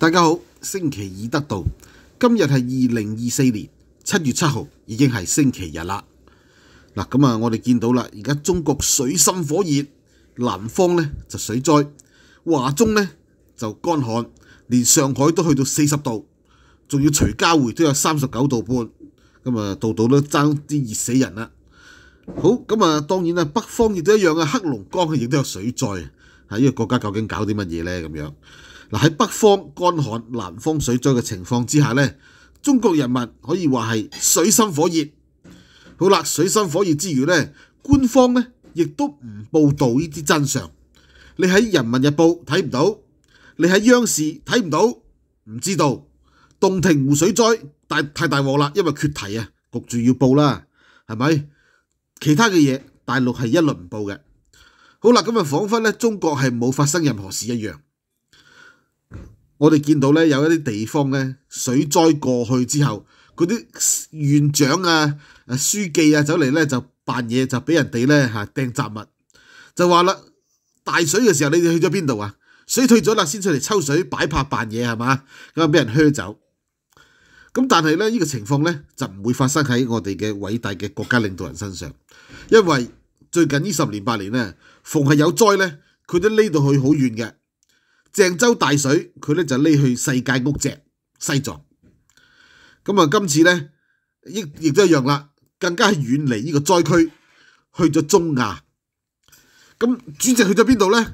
大家好，星期二得到，今日系二零二四年七月七号，已经系星期日啦。嗱，咁啊，我哋见到啦，而家中国水深火热，南方咧就水灾，华中咧就干旱，连上海都去到四十度，仲要徐家汇都有三十九度半，咁啊，度度都争啲热死人啦。好，咁啊，当然啦，北方亦都一样啊，黑龙江亦都有水灾啊。呢个国家究竟搞啲乜嘢咧？咁样？嗱喺北方干旱，南方水災嘅情況之下咧，中國人民可以話係水深火熱。好啦，水深火熱之餘咧，官方咧亦都唔報導呢啲真相。你喺《人民日報》睇唔到，你喺央视睇唔到，唔知道洞庭湖水災大太大镬啦，因為缺堤啊，焗住要報啦，係咪？其他嘅嘢大陸係一律唔報嘅。好啦，咁啊，仿佛咧中國係冇發生任何事一樣。我哋見到咧有一啲地方咧水災過去之後，嗰啲縣長啊、啊書記啊走嚟咧就扮嘢就俾人哋咧嚇掟雜物，就話啦大水嘅時候你哋去咗邊度啊？水退咗啦先出嚟抽水擺拍扮嘢係嘛？咁啊俾人靴走。咁但係咧呢個情況咧就唔會發生喺我哋嘅偉大嘅國家領導人身上，因為最近呢十年八年咧，逢係有災咧，佢都匿到去好遠嘅。郑州大水，佢咧就匿去世界屋脊西藏。咁啊，今次咧亦亦都一樣啦，更加遠離呢個災區，去咗中亞。咁主席去咗邊度咧？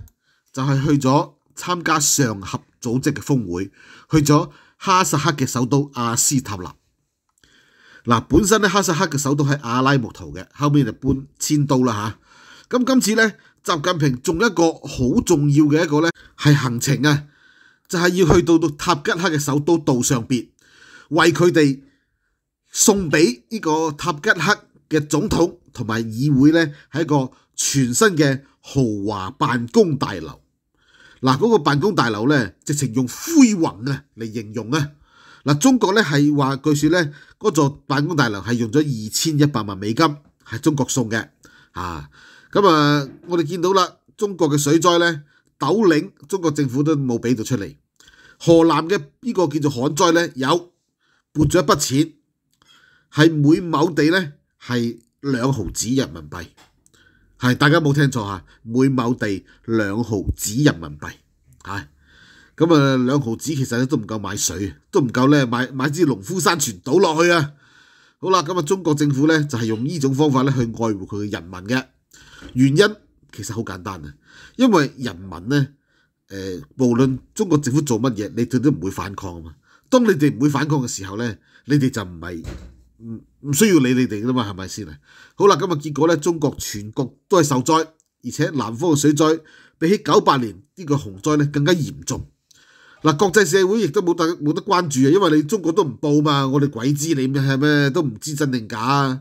就係去咗參加上合組織嘅峰會，去咗哈薩克嘅首都阿斯塔納。嗱，本身咧哈薩克嘅首都系阿拉木圖嘅，後面就搬遷到啦吓。咁今次咧。习近平仲一个好重要嘅一个咧，系行程啊，就系要去到到塔吉克嘅首都杜尚別，为佢哋送俾呢个塔吉克嘅总统同埋议会咧，系一个全新嘅豪华办公大楼。嗱，嗰个办公大楼咧，直情用灰雲啊嚟形容啊。嗱，中国咧系话据说咧，嗰座办公大楼系用咗二千一百万美金，系中国送嘅啊。咁啊，我哋見到啦，中國嘅水災咧，斗領中國政府都冇俾到出嚟。河南嘅呢個叫做旱災咧，有撥咗一筆錢，係每亩地咧係兩毫子人民幣，係大家冇聽錯嚇，每亩地兩毫子人民幣嚇。咁啊，兩毫子其實咧都唔夠買水，都唔夠咧買買支農夫山泉倒落去啊。好啦，咁啊，中國政府咧就係用呢種方法咧去愛護佢嘅人民嘅。原因其实好简单啊，因为人民呢，诶，无论中国政府做乜嘢，你哋都唔会反抗啊嘛。当你哋唔会反抗嘅时候呢，你哋就唔系唔需要理你哋噶嘛，系咪先啊？好啦，咁啊，结果呢，中国全国都系受灾，而且南方嘅水灾比起九八年呢个洪灾呢更加严重。嗱，国际社会亦都冇得冇得关注啊，因为你中国都唔报嘛，我哋鬼知你咩咩都唔知真定假啊。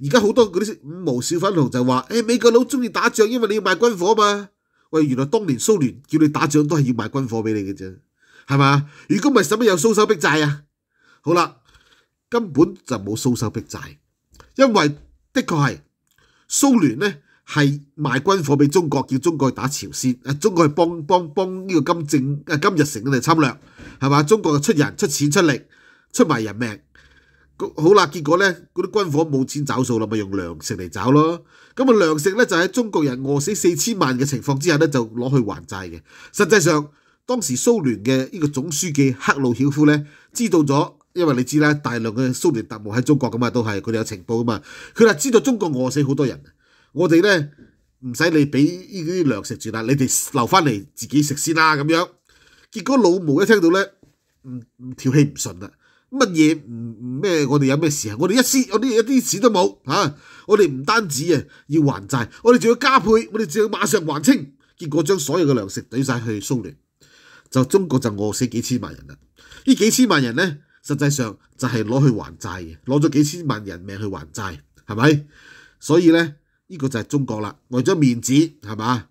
而家好多嗰啲毛小粉紅就話：，誒美國佬中意打仗，因為你要賣軍火嘛。喂，原來當年蘇聯叫你打仗都係要賣軍火俾你嘅啫，係嘛？如果唔係，使乜有蘇修逼債啊？好啦，根本就冇蘇修逼債，因為的確係蘇聯咧係賣軍火俾中國，叫中國打朝鮮。誒，中國係幫幫幫呢個金正啊金日成嘅侵略，係嘛？中國嘅出人出錢出力，出埋人命。好啦，結果咧，嗰啲軍火冇錢找數啦，咪用糧食嚟找咯。咁啊，糧食咧就喺中國人餓死四千萬嘅情況之下咧，就攞去還債嘅。實際上，當時蘇聯嘅呢個總書記克魯曉夫咧，知道咗，因為你知啦，大量嘅蘇聯特務喺中國噶嘛，都係佢哋有情報噶嘛。佢就知道中國餓死好多人，我哋咧唔使你俾呢啲糧食住啦，你哋留翻嚟自己食先啦咁樣。結果老毛一聽到咧，唔唔調氣唔順啦。乜嘢唔唔咩？我哋有咩事啊？我哋一丝我啲一啲事都冇吓，我哋唔单止啊要还债，我哋仲要加倍，我哋仲要马上还清。结果将所有嘅粮食怼晒去苏联，就中国就饿死几千万人啦。呢几千万人呢，实际上就系攞去还债嘅，攞咗几千万人命去还债，系咪？所以呢，呢个就系中国啦，为咗面子，系嘛？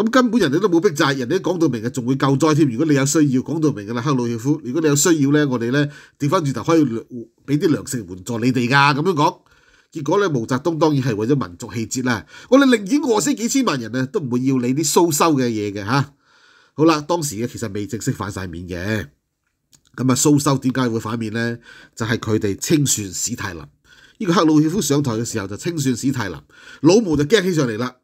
咁根本人哋都冇逼債，人哋都講到明嘅，仲會救災添。如果你有需要，講到明嘅啦，克魯晓夫。如果你有需要咧，我哋咧调翻轉頭可以俾啲粮食援助你哋㗎。咁樣講，結果咧，毛澤東當然係為咗民族氣節啦。我哋寧願餓死幾千萬人啊，都唔會要你啲蘇修嘅嘢嘅吓。好啦，當時嘅其實未正式反晒面嘅。咁啊，蘇修點解會反面咧？就係佢哋清算史太林。呢個克魯晓夫上台嘅時候就清算史太林，老毛就驚起上嚟啦。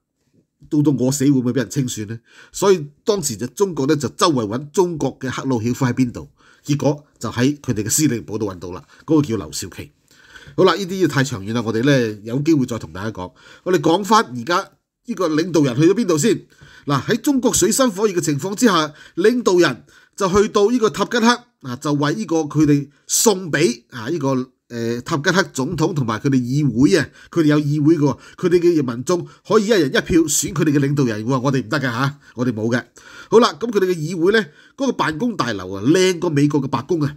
到到我死會唔會俾人清算呢？所以當時就中國咧就周圍揾中國嘅黑魯曉夫喺邊度，結果就喺佢哋嘅司令部度揾到啦。嗰個叫劉少奇。好啦，呢啲太長遠啦，我哋咧有機會再同大家講。我哋講翻而家呢個領導人去咗邊度先？嗱喺中國水深火熱嘅情況之下，領導人就去到呢個塔吉克啊，就為呢個佢哋送俾啊呢个诶，塔吉克总统同埋佢哋议会啊，佢哋有议会嘅，佢哋嘅民众可以一人一票选佢哋嘅领导人。我哋唔得嘅吓，我哋冇嘅。好啦，咁佢哋嘅议会咧，嗰个办公大楼啊，靓过美国嘅白宫啊，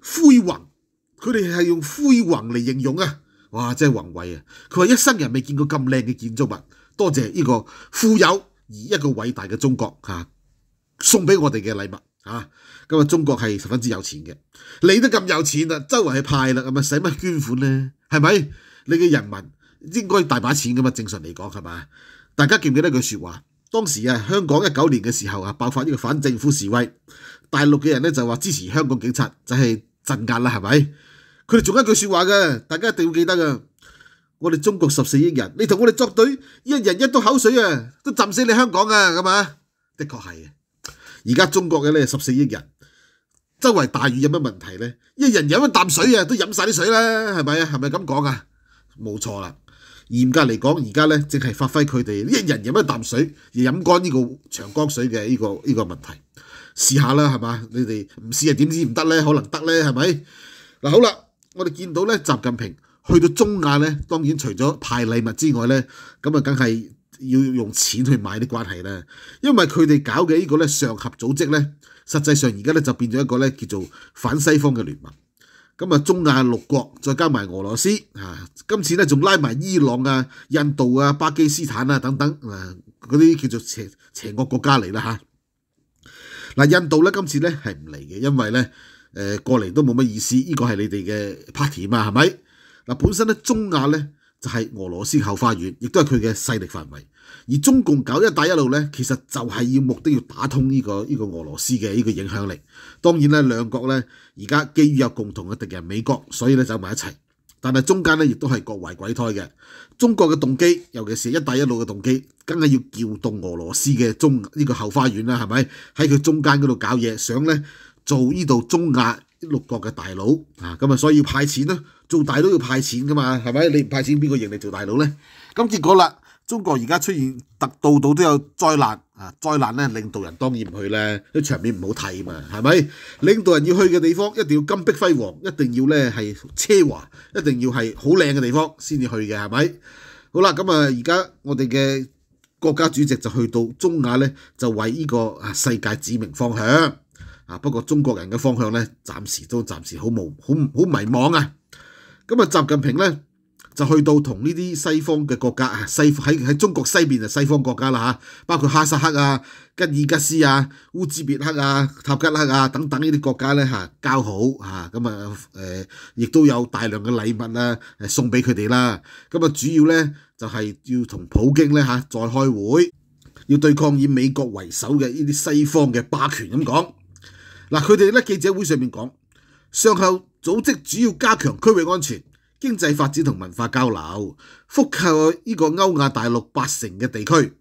灰云，佢哋系用灰云嚟形容啊，哇，真系宏伟啊！佢话一生人未见过咁靓嘅建筑物，多谢呢个富有而一个伟大嘅中国吓，送俾我哋嘅礼物。啊，今日中國係十分之有錢嘅，你都咁有錢啦，周圍去派啦，咁啊使乜捐款呢？係咪你嘅人民應該大把錢噶嘛？正常嚟講係嘛？大家記唔記得句説話？當時啊，香港一九年嘅時候啊，爆發呢個反政府示威，大陸嘅人咧就話支持香港警察就係鎮壓啦，係咪？佢哋仲有一句説話嘅，大家一定要記得噶。我哋中國十四億人，你同我哋作對，一人一刀口水啊，都浸死你香港啊！咁啊，的確係啊。而家中國嘅咧十四億人，周圍大雨有乜問題咧？一人飲一啖水啊，都飲曬啲水啦，係咪啊？係咪咁講啊？冇錯啦。嚴格嚟講，而家咧正係發揮佢哋一人飲一啖水而飲乾呢個長江水嘅呢個呢個問題。試下啦，係嘛？你哋唔試啊？點知唔得咧？可能得咧，係咪？嗱好啦，我哋見到咧，習近平去到中亞咧，當然除咗派禮物之外咧，咁啊梗係。要用錢去買啲關係咧，因為佢哋搞嘅呢個咧上合組織咧，實際上而家咧就變咗一個咧叫做反西方嘅聯盟。咁啊，中亞六國再加埋俄羅斯啊，今次咧仲拉埋伊朗啊、印度啊、巴基斯坦啊等等啊嗰啲叫做邪邪國國家嚟啦嚇。嗱，印度咧今次咧係唔嚟嘅，因為咧誒過嚟都冇乜意思，依個係你哋嘅 party 嘛係咪？嗱，本身咧中亞咧就係俄羅斯後花園，亦都係佢嘅勢力範圍。而中共搞一带一路咧，其实就系要目的要打通呢个呢个俄罗斯嘅呢个影响力。当然呢，两国咧而家基于有共同嘅敌人美国，所以咧走埋一齐。但系中间咧亦都系各怀鬼胎嘅。中国嘅动机，尤其是一带一路嘅动机，梗係要撬动俄罗斯嘅中呢个后花园啦，系咪？喺佢中间嗰度搞嘢，想咧做呢度中亚六国嘅大佬啊！咁啊，所以要派钱啦，做大佬要派钱噶嘛，系咪？你唔派钱，边个赢你做大佬呢？咁结果啦。中国而家出现特，道道都有灾难啊！灾难咧，领导人当然唔去咧，啲场面唔好睇嘛，系咪？领导人要去嘅地方，一定要金碧辉煌，一定要咧系奢华，一定要系好靓嘅地方先至去嘅，系咪？好啦，咁啊，而家我哋嘅国家主席就去到中亚咧，就为呢个啊世界指明方向啊！不过中国人嘅方向咧，暂时都暂时好无好好迷茫啊！咁啊，习近平咧。就去到同呢啲西方嘅國家啊，西喺喺中國西邊就西方國家啦嚇，包括哈薩克啊、吉爾吉斯啊、烏茲別克啊、塔吉克啊等等呢啲國家咧嚇交好嚇，咁啊誒，亦都有大量嘅禮物啊送俾佢哋啦。咁啊，主要咧就係要同普京咧嚇再開會，要對抗以美國為首嘅呢啲西方嘅霸權咁講。嗱，佢哋喺記者會上面講，上合組織主要加強區域安全。經濟發展同文化交流覆蓋呢個歐亞大陸八成嘅地區，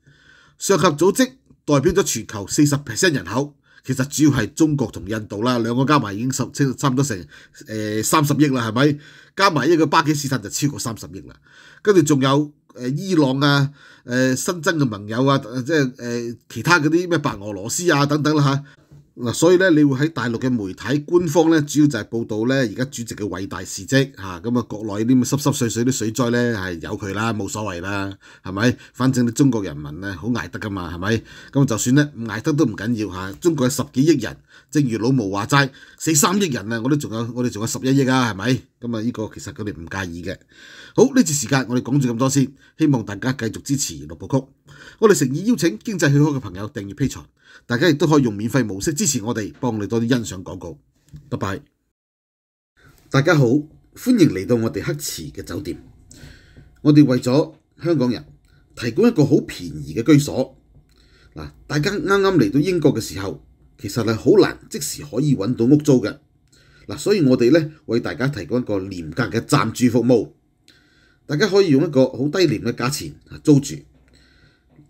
上合組織代表咗全球四十 percent 人口，其實主要係中國同印度啦，兩個加埋已經十差唔多成誒三十億啦，係咪？加埋一個巴基斯坦就超過三十億啦，跟住仲有誒伊朗啊，誒新增嘅盟友啊，即係誒其他嗰啲咩白俄羅斯啊等等啦嚇。嗱，所以咧，你會喺大陸嘅媒體官方咧，主要就係報道咧，而家主席嘅偉大事蹟嚇，咁啊，國內啲咁濕濕碎碎啲水災咧，係由佢啦，冇所謂啦，係咪？反正啲中國人民咧，好捱得噶嘛，係咪？咁就算咧，捱得都唔緊要嚇。中國有十幾億人，正如老毛話齋，死三億人啊，我都仲有，我哋仲有十一億啊，係咪？咁啊，依個其實佢哋唔介意嘅。好，呢次時間我哋講住咁多先，希望大家繼續支持六部曲。我哋诚意邀请经济许可嘅朋友订阅 P. 财，大家亦都可以用免费模式支持我哋，帮我哋多啲欣赏广告。拜拜！大家好，欢迎嚟到我哋黑池嘅酒店。我哋为咗香港人提供一个好便宜嘅居所。嗱，大家啱啱嚟到英国嘅时候，其实系好难即时可以揾到屋租嘅嗱，所以我哋咧为大家提供一个廉价嘅暂住服务，大家可以用一个好低廉嘅价钱租住。